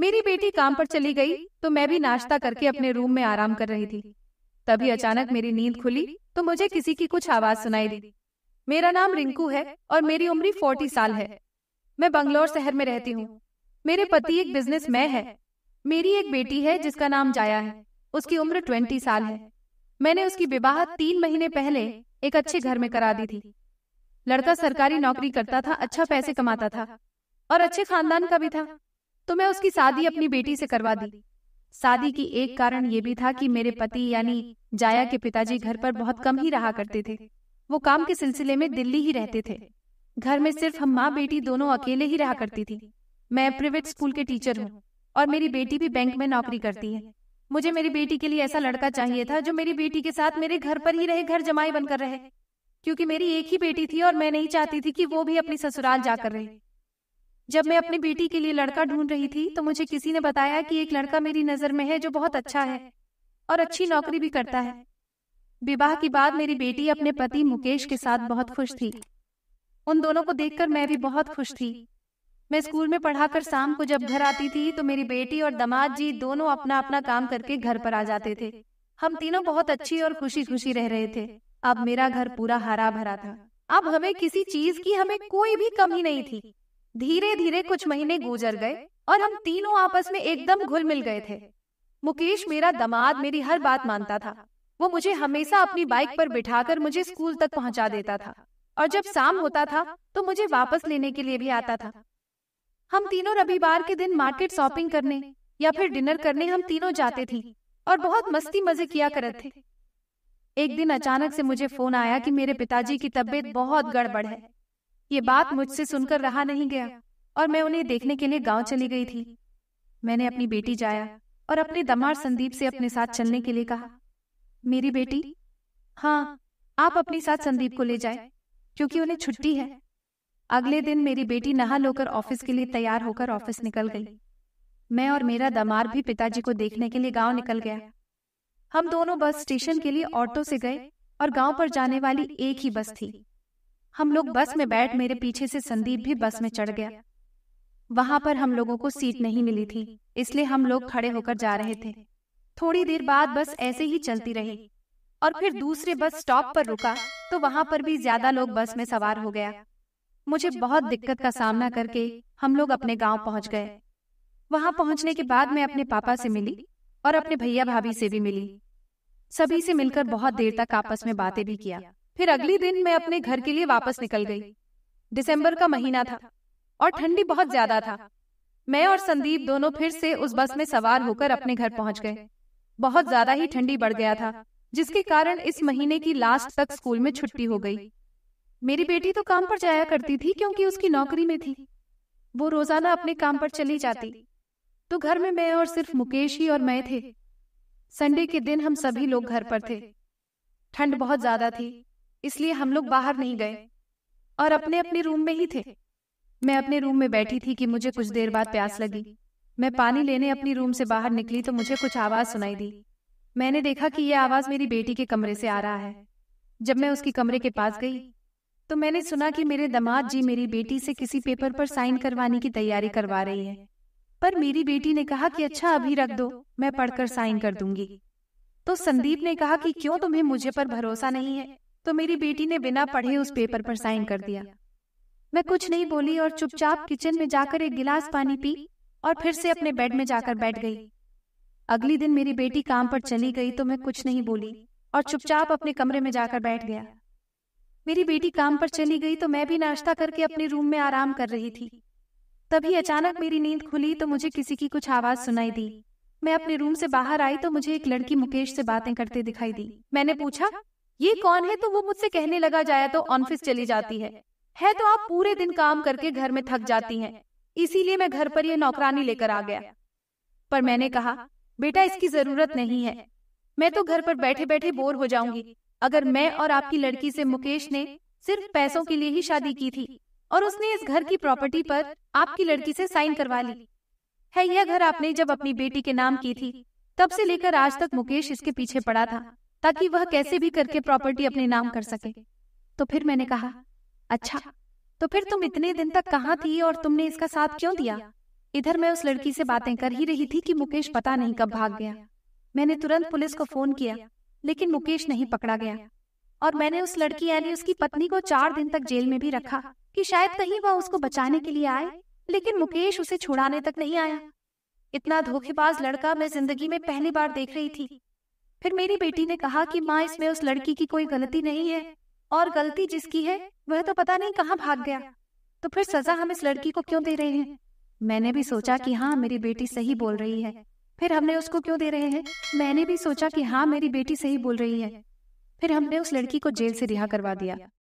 मेरी बेटी काम पर चली गई तो मैं भी नाश्ता करके अपने रूम में आराम कर रही थी तभी अचानक मेरी नींद खुली तो मुझे किसी की कुछ आवाज सुनाई दी मेरा नाम रिंकू है और मेरी उम्र फोर्टी साल है मैं बंगलोर शहर में रहती हूँ मेरे पति एक बिजनेस मैं है मेरी एक बेटी है जिसका नाम जाया है उसकी उम्र ट्वेंटी साल है मैंने उसकी विवाह तीन महीने पहले एक अच्छे घर में करा दी थी लड़का सरकारी नौकरी करता था अच्छा पैसे कमाता था और अच्छे खानदान का भी था तो मैं उसकी शादी अपनी बेटी से करवा दी शादी की एक कारण ये भी था कि मेरे पति यानी जाया के पिताजी घर पर बहुत कम ही रहा करते थे वो काम के सिलसिले में दिल्ली ही रहते थे घर में सिर्फ हम माँ बेटी दोनों अकेले ही रहा करती थी मैं प्राइवेट स्कूल के टीचर हूँ और मेरी बेटी भी बैंक में नौकरी करती है मुझे मेरी बेटी के लिए ऐसा लड़का चाहिए था जो मेरी बेटी के साथ मेरे घर पर ही रहे घर जमाई बनकर रहे क्योंकि मेरी एक ही बेटी थी और मैं नहीं चाहती थी कि वो भी अपनी ससुराल जाकर रहे जब मैं अपनी बेटी के लिए लड़का ढूंढ रही थी तो मुझे किसी ने बताया कि एक लड़का मेरी नजर में है जो बहुत अच्छा है और अच्छी नौकरी भी करता है विवाह के बाद मेरी बेटी अपने पति मुकेश के साथ बहुत खुश थी उन दोनों को देखकर मैं भी बहुत खुश थी मैं स्कूल में पढ़ाकर शाम को जब घर आती थी तो मेरी बेटी और दमाद जी दोनों अपना अपना काम करके घर पर आ जाते थे हम तीनों बहुत अच्छी और खुशी खुशी रह रहे थे अब मेरा घर पूरा हरा भरा था अब हमें किसी चीज की हमें कोई भी कमी नहीं थी धीरे धीरे कुछ महीने गुजर गए और हम तीनों आपस में एकदम घुल मिल गए थे मुकेश मेरा दमाद मेरी हर बात मानता था वो मुझे हमेशा अपनी बाइक पर बिठाकर मुझे स्कूल तक पहुंचा देता था और जब शाम होता था तो मुझे वापस लेने के लिए भी आता था हम तीनों रविवार के दिन मार्केट शॉपिंग करने या फिर डिनर करने हम तीनों जाते थे और बहुत मस्ती मजे किया करते थे एक दिन अचानक से मुझे फोन आया कि मेरे पिताजी की तबीयत बहुत गड़बड़ है ये बात मुझसे सुनकर रहा नहीं गया और मैं उन्हें देखने के लिए गांव चली गई थी मैंने अपनी बेटी जाया और अपने दमार संदीप से अपने साथ चलने के लिए कहा मेरी बेटी हाँ आप अपने साथ संदीप को ले जाए क्योंकि उन्हें छुट्टी है अगले दिन मेरी बेटी नहा लोकर ऑफिस के लिए तैयार होकर ऑफिस निकल गई मैं और मेरा दमार भी पिताजी को देखने के लिए गांव निकल गया हम दोनों बस स्टेशन के लिए ऑटो से गए और गांव पर जाने वाली एक ही बस थी हम लोग बस में बैठ मेरे पीछे से संदीप भी बस में चढ़ गया वहां पर हम लोगों को सीट नहीं मिली थी इसलिए हम लोग खड़े होकर जा रहे थे थोड़ी देर बाद बस ऐसे ही चलती रही और फिर दूसरे बस स्टॉप पर रुका तो वहां पर भी ज्यादा लोग बस में सवार हो गया मुझे बहुत दिक्कत का सामना करके हम लोग अपने गांव पहुंच गए वहां पहुंचने के बाद मैं अपने पापा से मिली और अपने भैया भाभी से भी मिली सभी से मिलकर बहुत देर तक आपस में बातें भी किया फिर अगले दिन मैं अपने घर के लिए वापस निकल गई दिसंबर का महीना था और ठंडी बहुत ज्यादा था मैं और संदीप दोनों फिर से उस बस में सवार होकर अपने घर पहुंच गए बहुत ज्यादा ही ठंडी बढ़ गया था जिसके कारण इस महीने की लास्ट तक स्कूल में छुट्टी हो गई मेरी बेटी तो, तो काम पर जाया करती थी क्योंकि उसकी नौकरी में थी वो रोजाना अपने काम पर चली जाती तो घर में मैं और सिर्फ मुकेश ही और मैं थे संडे के दिन हम सभी लोग घर पर थे ठंड बहुत ज्यादा थी इसलिए हम लोग बाहर नहीं गए और अपने अपने रूम में ही थे मैं अपने रूम में बैठी थी कि मुझे कुछ देर बाद प्यास लगी मैं पानी लेने अपनी रूम से बाहर निकली तो मुझे कुछ आवाज सुनाई दी मैंने देखा कि यह आवाज मेरी बेटी के कमरे से आ रहा है जब मैं उसकी कमरे के पास गई तो मैंने सुना कि मेरे दमाद जी मेरी बेटी से किसी पेपर पर साइन करवाने की तैयारी करवा रही है पर मेरी बेटी ने कहा कि अच्छा अभी रख दो मैं पढ़कर साइन कर दूंगी तो संदीप ने कहा कि क्यों तुम्हें मुझे पर भरोसा नहीं है तो मेरी बेटी ने बिना पढ़े उस पेपर पर साइन कर दिया मैं कुछ नहीं बोली और चुपचाप किचन में जाकर एक गिलास पानी पी और फिर से अपने बेड में जाकर बैठ गई अगली दिन मेरी बेटी काम पर चली गई तो मैं कुछ नहीं बोली और चुपचाप अपने कमरे में जाकर बैठ गया मेरी बेटी काम पर चली गई तो मैं भी नाश्ता करके अपने रूम में आराम कर रही थी तभी अचानक मेरी नींद खुली तो मुझे किसी की कुछ आवाज सुनाई दी मैं अपने रूम से बाहर आई तो मुझे एक लड़की मुकेश से बातें करते दिखाई दी मैंने पूछा ये कौन है तो वो मुझसे कहने लगा जाया तो ऑफिस चली जाती है है तो आप पूरे दिन काम करके घर में थक जाती हैं इसीलिए मैं घर पर यह नौकरानी लेकर आ गया पर मैंने कहा बेटा इसकी जरूरत नहीं है मैं तो घर पर बैठे बैठे बोर हो जाऊंगी अगर मैं और आपकी लड़की से मुकेश ने सिर्फ पैसों के लिए ही शादी की थी और उसने इस घर की प्रॉपर्टी पर आपकी लड़की से साइन करवा ली है यह घर आपने जब अपनी बेटी के नाम की थी तब से लेकर आज तक मुकेश इसके पीछे पड़ा था ताकि वह कैसे भी करके प्रॉपर्टी अपने नाम कर सके तो फिर मैंने कहा अच्छा तो फिर तुम इतने दिन तक कहाँ थी और तुमने इसका साथ क्यों दिया इधर मैं उस लड़की से बातें कर ही रही थी कि मुकेश पता नहीं कब भाग गया मैंने तुरंत पुलिस को फोन किया लेकिन मुकेश नहीं पकड़ा गया और मैंने उस लड़की यानी उसकी पत्नी को चार दिन तक जेल में भी रखा कि शायद कहीं वह उसको बचाने के लिए आए लेकिन मुकेश उसे छुड़ाने तक नहीं आया इतना धोखेबाज लड़का मैं जिंदगी में पहली बार देख रही थी फिर मेरी बेटी ने कहा कि माँ इसमें उस लड़की की कोई गलती नहीं है और गलती जिसकी है वह तो पता नहीं कहाँ भाग गया तो फिर सजा हम इस लड़की को क्यों दे रहे हैं मैंने भी सोचा कि हाँ मेरी बेटी सही बोल रही है फिर हमने उसको क्यों दे रहे हैं मैंने भी सोचा कि हाँ मेरी बेटी सही बोल रही है फिर हमने उस लड़की को जेल से रिहा करवा दिया